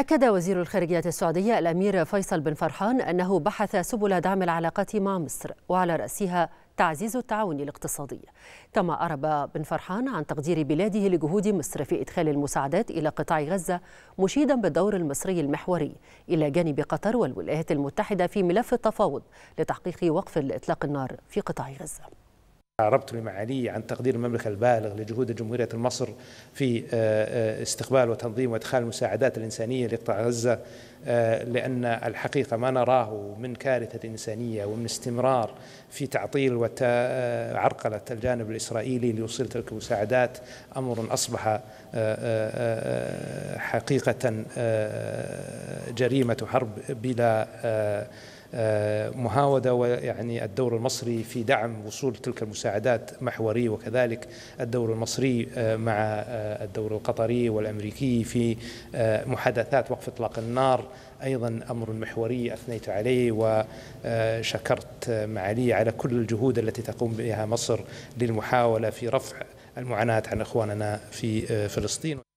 أكد وزير الخارجية السعودية الأمير فيصل بن فرحان أنه بحث سبل دعم العلاقات مع مصر وعلى رأسها تعزيز التعاون الاقتصادي كما أرب بن فرحان عن تقدير بلاده لجهود مصر في إدخال المساعدات إلى قطاع غزة مشيدا بالدور المصري المحوري إلى جانب قطر والولايات المتحدة في ملف التفاوض لتحقيق وقف لإطلاق النار في قطاع غزة عربت المعالي عن تقدير المملكة البالغ لجهود جمهورية مصر في آه، آه، استقبال وتنظيم وإدخال المساعدات الإنسانية لقطاع غزة آه، لأن الحقيقة ما نراه من كارثة إنسانية ومن استمرار في تعطيل وعرقلة الجانب الإسرائيلي ليوصل تلك المساعدات أمر أصبح حقيقة جريمة حرب بلا آه، محاوده ويعني الدور المصري في دعم وصول تلك المساعدات محوري وكذلك الدور المصري آه، مع آه، الدور القطري والامريكي في محادثات وقف اطلاق النار ايضا امر محوري اثنيت عليه وشكرت معالي على كل الجهود التي تقوم بها مصر للمحاوله في رفع المعاناه عن اخواننا في فلسطين